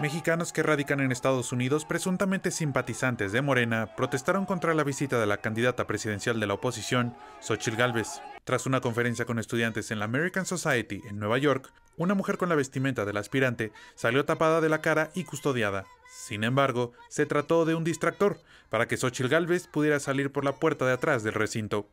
Mexicanos que radican en Estados Unidos, presuntamente simpatizantes de Morena, protestaron contra la visita de la candidata presidencial de la oposición, Xochitl Gálvez. Tras una conferencia con estudiantes en la American Society en Nueva York, una mujer con la vestimenta del aspirante salió tapada de la cara y custodiada. Sin embargo, se trató de un distractor para que Xochitl Gálvez pudiera salir por la puerta de atrás del recinto.